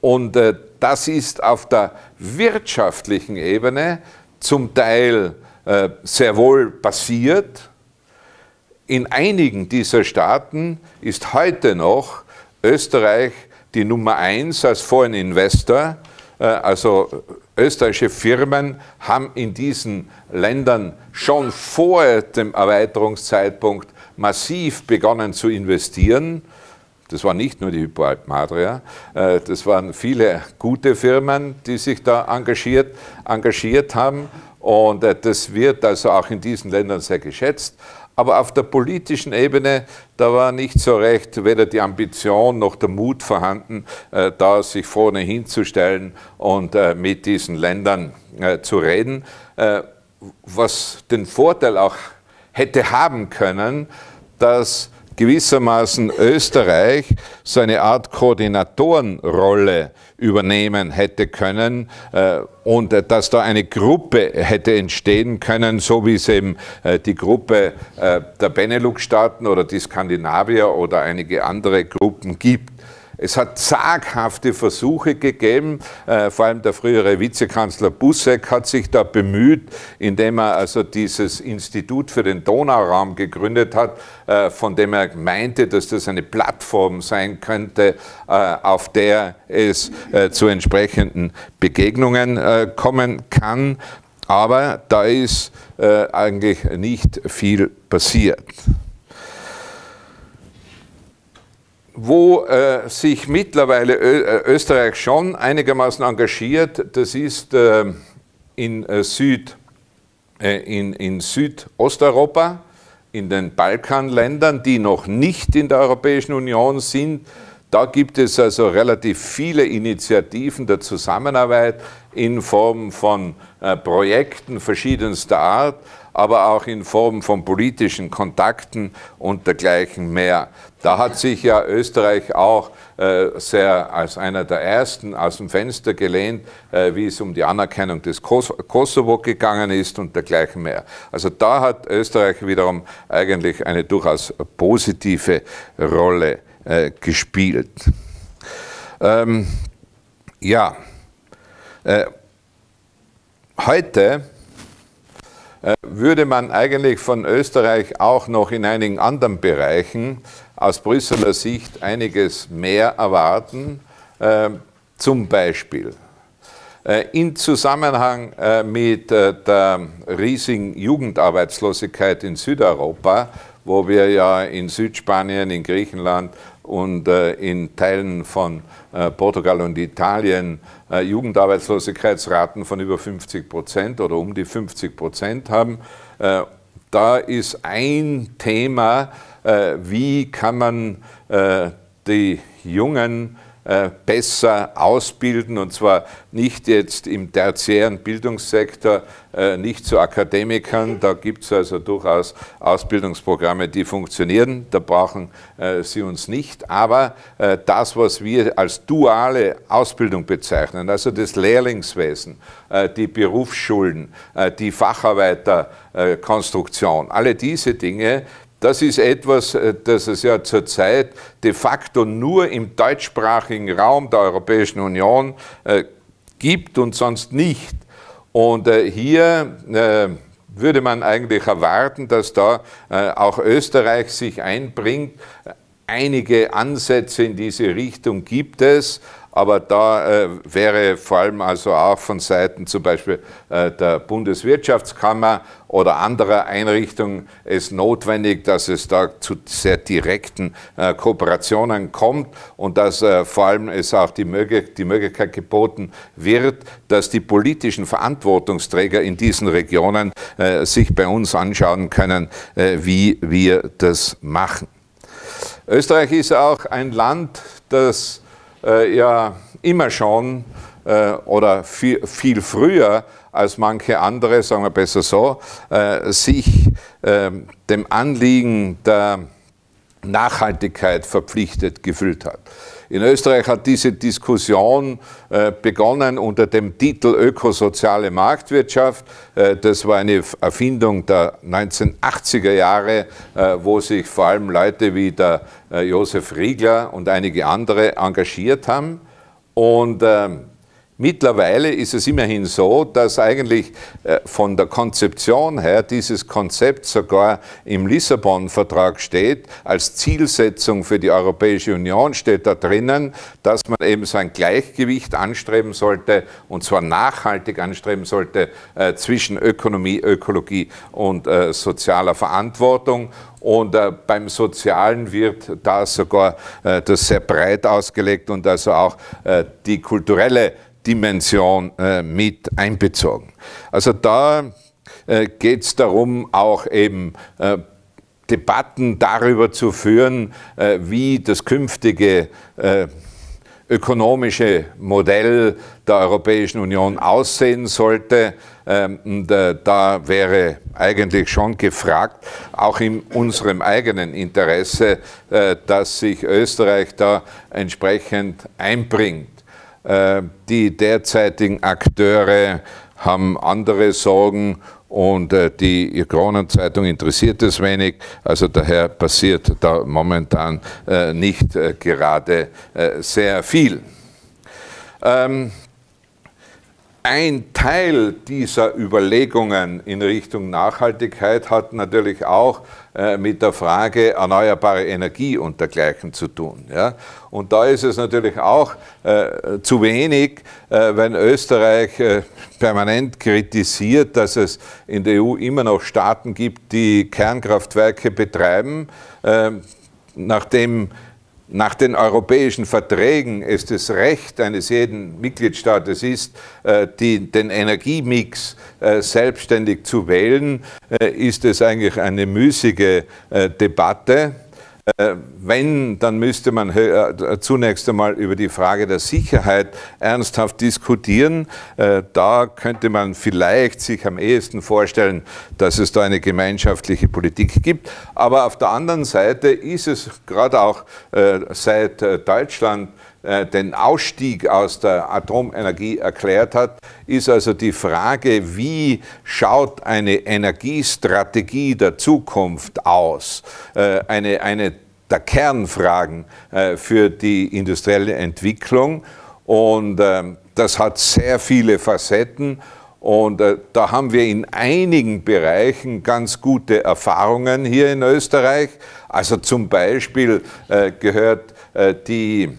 und äh, das ist auf der wirtschaftlichen Ebene zum Teil äh, sehr wohl passiert. In einigen dieser Staaten ist heute noch Österreich die Nummer eins als Foreign Investor äh, also österreichische Firmen haben in diesen Ländern schon vor dem Erweiterungszeitpunkt massiv begonnen zu investieren. Das war nicht nur die Hypoalp Madria, äh, das waren viele gute Firmen, die sich da engagiert, engagiert haben. Und äh, das wird also auch in diesen Ländern sehr geschätzt. Aber auf der politischen Ebene, da war nicht so recht weder die Ambition noch der Mut vorhanden, äh, da sich vorne hinzustellen und äh, mit diesen Ländern äh, zu reden. Äh, was den Vorteil auch hätte haben können, dass gewissermaßen Österreich so eine Art Koordinatorenrolle übernehmen hätte können äh, und dass da eine Gruppe hätte entstehen können, so wie es eben äh, die Gruppe äh, der Benelux-Staaten oder die Skandinavier oder einige andere Gruppen gibt. Es hat zaghafte Versuche gegeben, äh, vor allem der frühere Vizekanzler Busseck hat sich da bemüht, indem er also dieses Institut für den Donauraum gegründet hat, äh, von dem er meinte, dass das eine Plattform sein könnte, äh, auf der es zu entsprechenden Begegnungen kommen kann. Aber da ist eigentlich nicht viel passiert. wo äh, sich mittlerweile Ö äh, Österreich schon einigermaßen engagiert, das ist äh, in, äh, Süd, äh, in, in Südosteuropa, in den Balkanländern, die noch nicht in der Europäischen Union sind. Da gibt es also relativ viele Initiativen der Zusammenarbeit in Form von äh, Projekten verschiedenster Art aber auch in Form von politischen Kontakten und dergleichen mehr. Da hat sich ja Österreich auch äh, sehr als einer der ersten aus dem Fenster gelehnt, äh, wie es um die Anerkennung des Kos Kosovo gegangen ist und dergleichen mehr. Also da hat Österreich wiederum eigentlich eine durchaus positive Rolle äh, gespielt. Ähm, ja, äh, heute äh, würde man eigentlich von Österreich auch noch in einigen anderen Bereichen aus Brüsseler Sicht einiges mehr erwarten. Äh, zum Beispiel äh, in Zusammenhang mit der riesigen Jugendarbeitslosigkeit in Südeuropa, wo wir ja in Südspanien, in Griechenland und in Teilen von Portugal und Italien äh, Jugendarbeitslosigkeitsraten von über 50 Prozent oder um die 50 Prozent haben. Äh, da ist ein Thema, äh, wie kann man die Jungen äh, besser ausbilden und zwar nicht jetzt im tertiären Bildungssektor, äh, nicht zu Akademikern. Da gibt es also durchaus Ausbildungsprogramme, die funktionieren. Da brauchen äh, sie uns nicht. Aber das, was wir als duale Ausbildung bezeichnen, also das Lehrlingswesen, die Berufsschulen, die Facharbeiterkonstruktion, alle diese Dinge, das ist etwas, äh, das es ja zurzeit de facto nur im deutschsprachigen Raum der Europäischen Union äh, gibt und sonst nicht. Und äh, hier würde man eigentlich erwarten, dass da auch Österreich sich einbringt. Einige Ansätze in diese Richtung gibt es, aber da äh, wäre vor allem also auch von Seiten zum Beispiel äh, der Bundeswirtschaftskammer oder anderer Einrichtungen es notwendig, dass es da zu sehr direkten äh, Kooperationen kommt und dass äh, vor allem es auch die, Möge die Möglichkeit geboten wird, dass die politischen Verantwortungsträger in diesen Regionen äh, sich bei uns anschauen können, äh, wie wir das machen. Österreich ist auch ein Land, das äh, ja immer schon äh, oder viel, viel früher als manche andere, sagen wir besser so, äh, sich ähm, dem Anliegen der Nachhaltigkeit verpflichtet gefühlt hat. In Österreich hat diese Diskussion äh, begonnen unter dem Titel Ökosoziale Marktwirtschaft. Äh, das war eine Erfindung der 1980er Jahre, äh, wo sich vor allem Leute wie der Josef Riegler und einige andere engagiert haben. Und ähm, Mittlerweile ist es immerhin so, dass eigentlich äh, von der Konzeption her dieses Konzept sogar im Lissabon-Vertrag steht, als Zielsetzung für die Europäische Union steht da drinnen, dass man eben so ein Gleichgewicht anstreben sollte und zwar nachhaltig anstreben sollte äh, zwischen Ökonomie, Ökologie und äh, sozialer Verantwortung. Und äh, beim Sozialen wird da sogar äh, das sehr breit ausgelegt und also auch äh, die kulturelle Dimension äh, mit einbezogen. Also da äh, geht es darum, auch eben äh, Debatten darüber zu führen, äh, wie das künftige äh, ökonomische Modell der Europäischen Union aussehen sollte. Ähm, und, äh, da wäre eigentlich schon gefragt, auch in unserem eigenen Interesse, dass sich Österreich da entsprechend einbringt. Äh, die derzeitigen Akteure haben andere Sorgen und äh, die Kronenzeitung interessiert es wenig. Also daher passiert da momentan äh, nicht gerade sehr viel. Ähm, ein Teil dieser Überlegungen in Richtung Nachhaltigkeit hat natürlich auch äh, mit der Frage erneuerbare Energie und dergleichen zu tun. Ja? Und da ist es natürlich auch äh, zu wenig, äh, wenn Österreich äh, permanent kritisiert, dass es in der EU immer noch Staaten gibt, die Kernkraftwerke betreiben. Äh, nachdem nach den europäischen Verträgen ist es Recht eines jeden Mitgliedstaates ist, äh, die, den Energiemix äh, selbstständig zu wählen, äh, ist es eigentlich eine müßige Debatte äh, wenn, dann müsste man äh, äh, zunächst einmal über die Frage der Sicherheit ernsthaft diskutieren. Da könnte man vielleicht sich am ehesten vorstellen, dass es da eine gemeinschaftliche Politik gibt. Aber auf der anderen Seite ist es gerade auch seit Deutschland äh, den Ausstieg aus der Atomenergie erklärt hat, ist also die Frage, wie schaut eine Energiestrategie der Zukunft aus? Äh, eine, eine der Kernfragen äh, für die industrielle Entwicklung. Und ähm, das hat sehr viele Facetten. Und da haben wir in einigen Bereichen ganz gute Erfahrungen hier in Österreich. Also zum Beispiel gehört die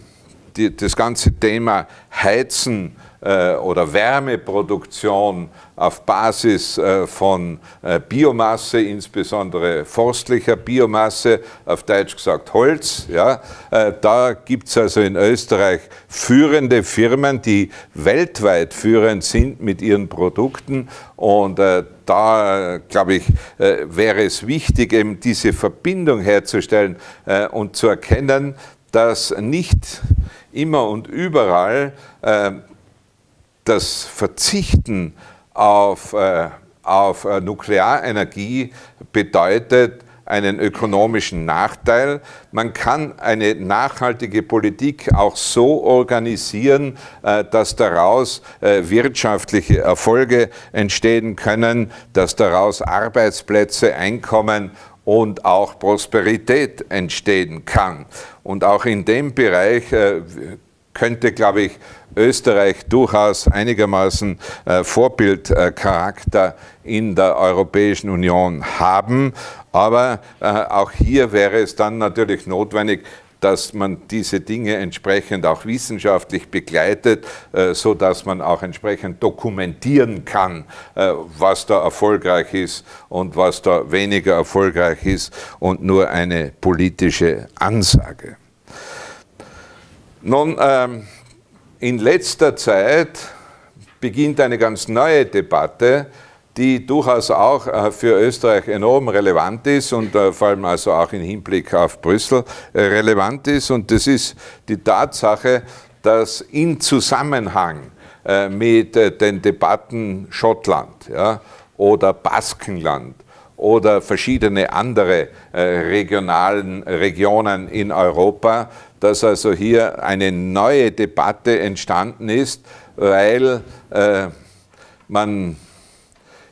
die, das ganze Thema Heizen äh, oder Wärmeproduktion auf Basis äh, von äh, Biomasse, insbesondere forstlicher Biomasse, auf Deutsch gesagt Holz. Ja, äh, da gibt es also in Österreich führende Firmen, die weltweit führend sind mit ihren Produkten und äh, da, glaube ich, äh, wäre es wichtig, eben diese Verbindung herzustellen und zu erkennen, dass nicht immer und überall äh, das Verzichten auf, äh, auf äh, Nuklearenergie bedeutet, einen ökonomischen Nachteil. Man kann eine nachhaltige Politik auch so organisieren, dass daraus wirtschaftliche Erfolge entstehen können, dass daraus Arbeitsplätze, Einkommen und auch Prosperität entstehen kann. Und auch in dem Bereich äh, könnte, glaube ich, Österreich durchaus einigermaßen äh, Vorbildcharakter äh, in der Europäischen Union haben. Aber auch hier wäre es dann natürlich notwendig, dass man diese Dinge entsprechend auch wissenschaftlich begleitet, äh, so dass man auch entsprechend dokumentieren kann, äh, was da erfolgreich ist und was da weniger erfolgreich ist und nur eine politische Ansage. Nun, ähm, in letzter Zeit beginnt eine ganz neue Debatte, die durchaus auch äh, für Österreich enorm relevant ist und äh, vor allem also auch im Hinblick auf Brüssel äh, relevant ist. Und das ist die Tatsache, dass im Zusammenhang mit den Debatten Schottland ja, oder Baskenland oder verschiedene andere regionalen Regionen in Europa, dass also hier eine neue Debatte entstanden ist, weil äh, man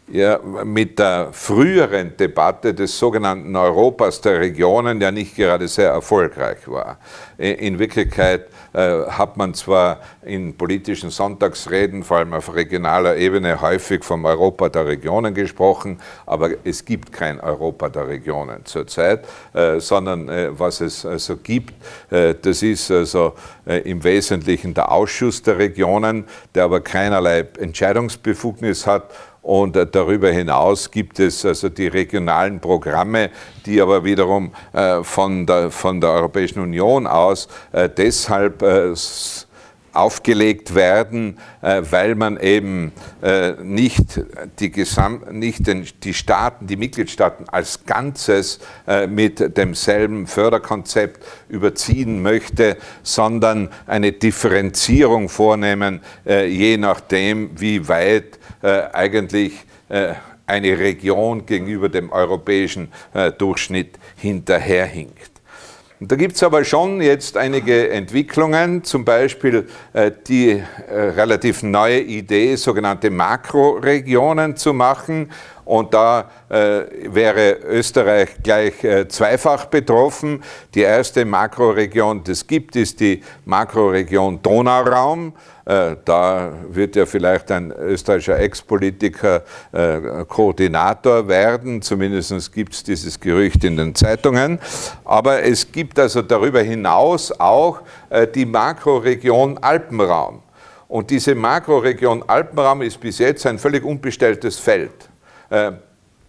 ja, mit der früheren Debatte des sogenannten Europas der Regionen ja nicht gerade sehr erfolgreich war. In Wirklichkeit äh, hat man zwar in politischen Sonntagsreden, vor allem auf regionaler Ebene, häufig vom Europa der Regionen gesprochen, aber es gibt kein Europa der Regionen zurzeit, äh, sondern äh, was es also gibt, das ist also im Wesentlichen der Ausschuss der Regionen, der aber keinerlei Entscheidungsbefugnis hat und äh, darüber hinaus gibt es also die regionalen Programme, die aber wiederum äh, von, der, von der Europäischen Union aus äh, deshalb aufgelegt werden, äh, weil man eben äh, nicht die, Gesam nicht den, die Staaten, die Mitgliedstaaten als Ganzes äh, mit demselben Förderkonzept überziehen möchte, sondern eine Differenzierung vornehmen, je nachdem, wie weit eigentlich eine Region gegenüber dem europäischen Durchschnitt hinterherhinkt. Und da gibt es aber schon jetzt einige Entwicklungen, zum Beispiel äh, die äh, relativ neue Idee, sogenannte Makroregionen zu machen und da äh, wäre Österreich gleich äh, zweifach betroffen. Die erste Makroregion, die es gibt, ist die Makroregion Donauraum. Äh, da wird ja vielleicht ein österreichischer Ex-Politiker äh, Koordinator werden. Zumindest gibt es dieses Gerücht in den Zeitungen. Aber es gibt also darüber hinaus auch äh, die Makroregion Alpenraum. Und diese Makroregion Alpenraum ist bis jetzt ein völlig unbestelltes Feld. Äh,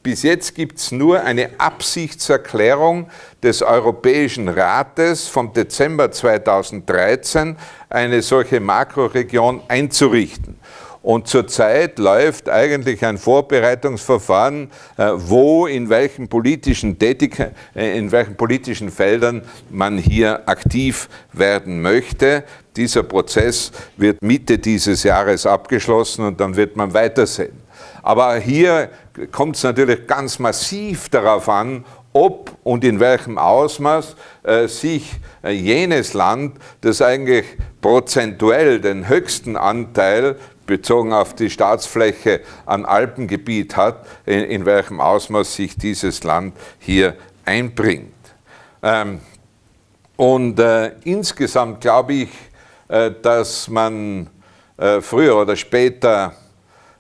bis jetzt gibt es nur eine Absichtserklärung des Europäischen Rates vom Dezember 2013, eine solche Makroregion einzurichten. Und zurzeit läuft eigentlich ein Vorbereitungsverfahren, äh, wo, in welchen politischen, Tätig äh, in welchen politischen Feldern man hier aktiv werden möchte. Dieser Prozess wird Mitte dieses Jahres abgeschlossen und dann wird man weitersehen. Aber hier kommt es natürlich ganz massiv darauf an, ob und in welchem Ausmaß äh, sich äh, jenes Land, das eigentlich prozentuell den höchsten Anteil bezogen auf die Staatsfläche an Alpengebiet hat, in, in welchem Ausmaß sich dieses Land hier einbringt. Ähm, und äh, insgesamt glaube ich, äh, dass man äh, früher oder später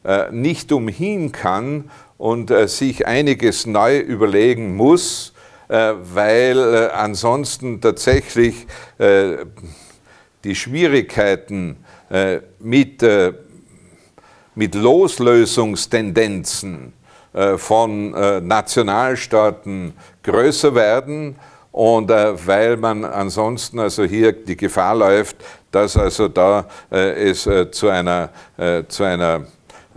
äh, nicht umhin kann und äh, sich einiges neu überlegen muss, äh, weil ansonsten tatsächlich die Schwierigkeiten mit, mit Loslösungstendenzen von Nationalstaaten größer werden und äh, weil man ansonsten also hier die Gefahr läuft, dass also da äh, es äh, zu einer, zu einer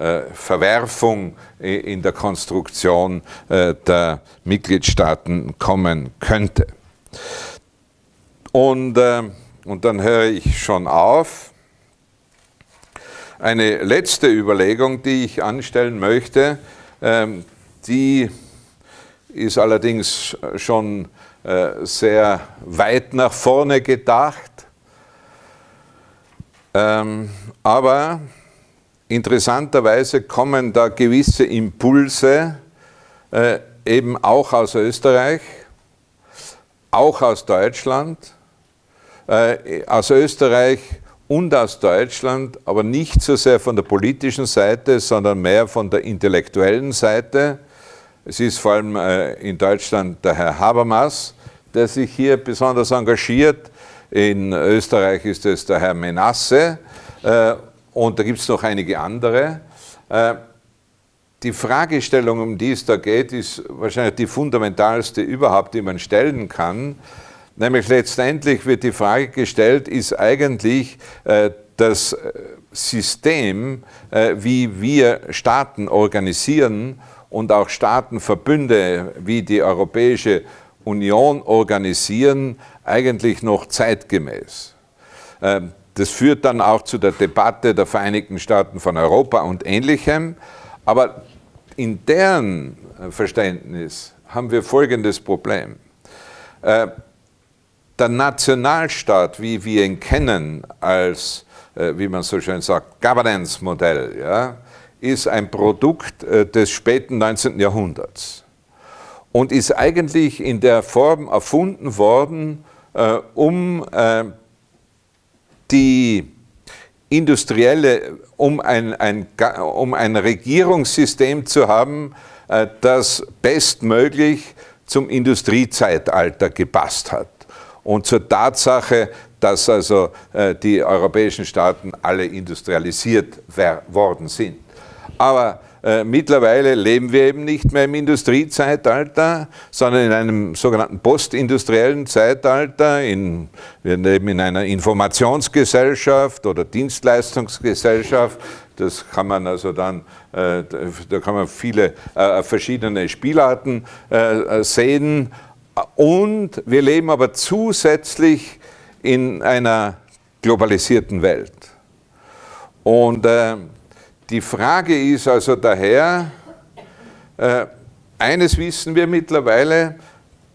äh, Verwerfung in der Konstruktion äh, der Mitgliedstaaten kommen könnte. Und, äh, und dann höre ich schon auf. Eine letzte Überlegung, die ich anstellen möchte, ähm, die ist allerdings schon sehr weit nach vorne gedacht. Ähm, aber Interessanterweise kommen da gewisse Impulse äh, eben auch aus Österreich, auch aus Deutschland, äh, aus Österreich und aus Deutschland, aber nicht so sehr von der politischen Seite, sondern mehr von der intellektuellen Seite. Es ist vor allem äh, in Deutschland der Herr Habermas, der sich hier besonders engagiert. In Österreich ist es der Herr Menasse äh, und da gibt es noch einige andere. Äh, die Fragestellung, um die es da geht, ist wahrscheinlich die fundamentalste überhaupt, die man stellen kann. Nämlich letztendlich wird die Frage gestellt, ist eigentlich äh, das äh, System, wie wir Staaten organisieren und auch Staatenverbünde wie die Europäische Union organisieren, eigentlich noch zeitgemäß. Ähm, das führt dann auch zu der Debatte der Vereinigten Staaten von Europa und ähnlichem. Aber in deren äh, Verständnis haben wir folgendes Problem. Äh, der Nationalstaat, wie wir ihn kennen, als, äh, wie man so schön sagt, Governance-Modell, ja, ist ein Produkt des späten 19. Jahrhunderts und ist eigentlich in der Form erfunden worden, um die industrielle, um ein, ein, um ein Regierungssystem zu haben, äh, das bestmöglich zum Industriezeitalter gepasst hat. Und zur Tatsache, dass also äh, die europäischen Staaten alle industrialisiert worden sind. Aber äh, mittlerweile leben wir eben nicht mehr im Industriezeitalter, sondern in einem sogenannten postindustriellen Zeitalter. In, wir leben in einer Informationsgesellschaft oder Dienstleistungsgesellschaft. Das kann man also dann, äh, da kann man viele äh, verschiedene Spielarten sehen. Und wir leben aber zusätzlich in einer globalisierten Welt. Und die Frage ist also daher, äh, eines wissen wir mittlerweile,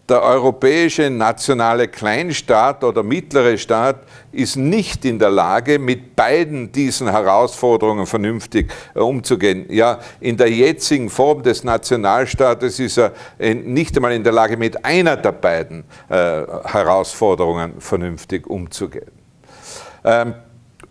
der europäische nationale Kleinstaat oder mittlere Staat ist nicht in der Lage, mit beiden diesen Herausforderungen vernünftig äh, umzugehen. Ja, in der jetzigen Form des Nationalstaates ist er äh, nicht einmal in der Lage, mit einer der beiden Herausforderungen vernünftig umzugehen. Ähm,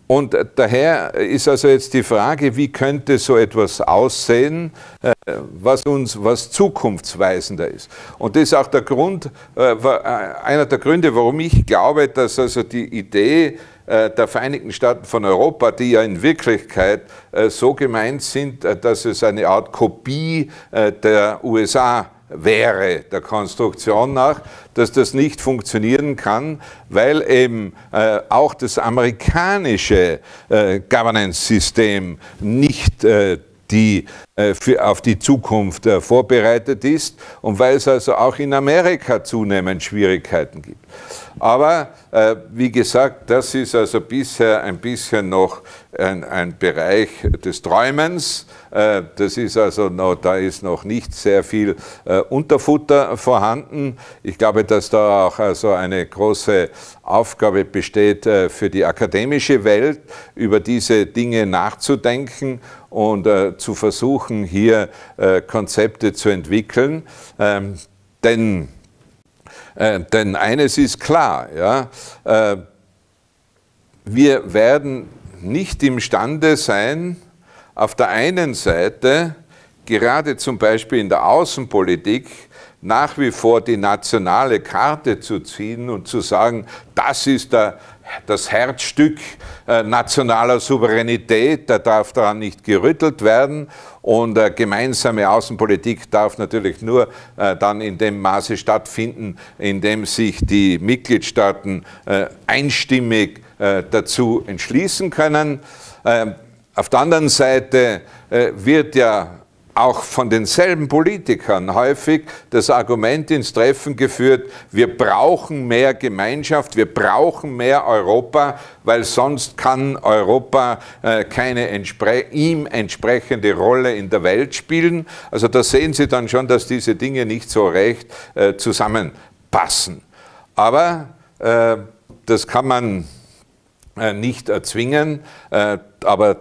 und daher ist also jetzt die Frage, wie könnte so etwas aussehen, äh, was uns, was zukunftsweisender ist. Und das ist auch der Grund, äh, äh, einer der Gründe, warum ich glaube, dass also die Idee der Vereinigten Staaten von Europa, die ja in Wirklichkeit so gemeint sind, dass es eine Art Kopie der USA wäre der Konstruktion nach, dass das nicht funktionieren kann, weil eben äh, auch das amerikanische äh, Governance-System nicht äh, die äh, für, auf die Zukunft äh, vorbereitet ist und weil es also auch in Amerika zunehmend Schwierigkeiten gibt. Aber äh, wie gesagt, das ist also bisher ein bisschen noch ein, ein Bereich des Träumens. Äh, das ist also noch, da ist noch nicht sehr viel äh, Unterfutter vorhanden. Ich glaube, dass da auch also eine große Aufgabe besteht äh, für die akademische Welt, über diese Dinge nachzudenken und zu versuchen, versuchen, hier äh, Konzepte zu entwickeln. Ähm, denn, äh, denn eines ist klar, ja, äh, wir werden nicht imstande sein, auf der einen Seite, gerade zum Beispiel in der Außenpolitik, nach wie vor die nationale Karte zu ziehen und zu sagen, das ist der, das Herzstück äh, nationaler Souveränität, da darf daran nicht gerüttelt werden. Und äh, gemeinsame Außenpolitik darf natürlich nur äh, dann in dem Maße stattfinden, in dem sich die Mitgliedstaaten äh, einstimmig äh, dazu entschließen können. Ähm, auf der anderen Seite äh, wird ja auch von denselben Politikern häufig das Argument ins Treffen geführt, wir brauchen mehr Gemeinschaft, wir brauchen mehr Europa, weil sonst kann Europa äh, keine entspre ihm entsprechende Rolle in der Welt spielen. Also da sehen Sie dann schon, dass diese Dinge nicht so recht äh, zusammenpassen. Aber äh, das kann man nicht erzwingen, aber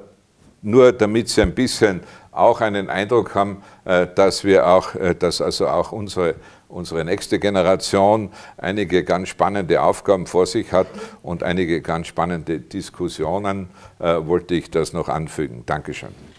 nur damit Sie ein bisschen auch einen Eindruck haben, äh, dass wir auch, äh, dass also auch unsere, unsere nächste Generation einige ganz spannende Aufgaben vor sich hat und einige ganz spannende Diskussionen, äh, wollte ich das noch anfügen. Dankeschön.